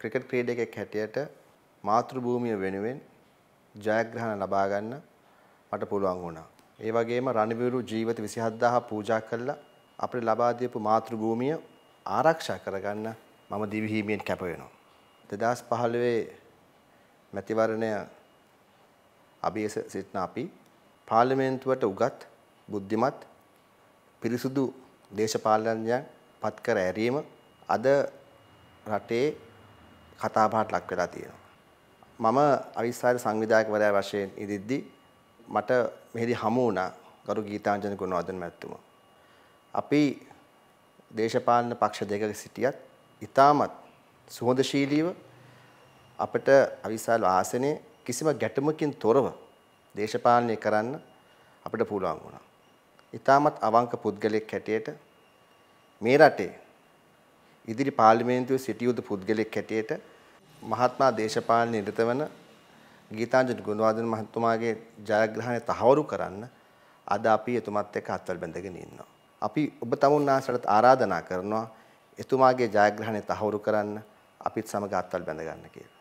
Cricket ක්‍රීඩකයෙක් හැටියට මාතෘ භූමිය වෙනුවෙන් ජයග්‍රහණ ලබා ගන්න මට පුළුවන් වුණා. ඒ වගේම රණවිරු ජීවිත 27000 පූජා කළා අපිට ලබා දීපු මාතෘ භූමිය ආරක්ෂා කරගන්න මම දිවිහිමියෙන් කැප වෙනවා. 2015 මැතිවරණය අභියස සිටන අපි පාර්ලිමේන්තුවට උගත් බුද්ධිමත් පිරිසුදු දේශපාලනඥයන් පත් කර ඇරීම අද රටේ කතා බහට ලක් වෙලා තියෙනවා. මම අවිස්සාර සංවිධායකවරයා වශයෙන් ඉදිද්දි මට මෙහිදී හමු වුණා ගරු ගීතාංජන ගුණවර්ධන මැතිතුමා. අපි දේශපාලන පක්ෂ දෙකක සිටියත් ඊටමත් සුහදශීලීව අපට අවිස්සාර ආසනයේ කිසිම ගැටමකින් තොරව දේශපාලනය කරන්න අපිට පුළුවන් වුණා. ඊටමත් අවංක පුද්ගලෙක් හැටියට මේ රටේ ඉදිරි පාර්ලිමේන්තුවේ සිටියුදු පුද්ගලෙක් හැටියට මහත්මා දේශපාලන නිරතවන ගීතාංජන ගුණවර්ධන මහත්මයාගේ ජයග්‍රහණය තහවුරු කරන්න අද අපි එතුමත් එක්ක අත්වල බැඳගෙන ඉන්නවා. අපි ඔබ තමුන්නාසලට ආරාධනා කරනවා එතුමාගේ ජයග්‍රහණය තහවුරු කරන්න අපිත් සමග අත්වල බැඳ ගන්න කියලා.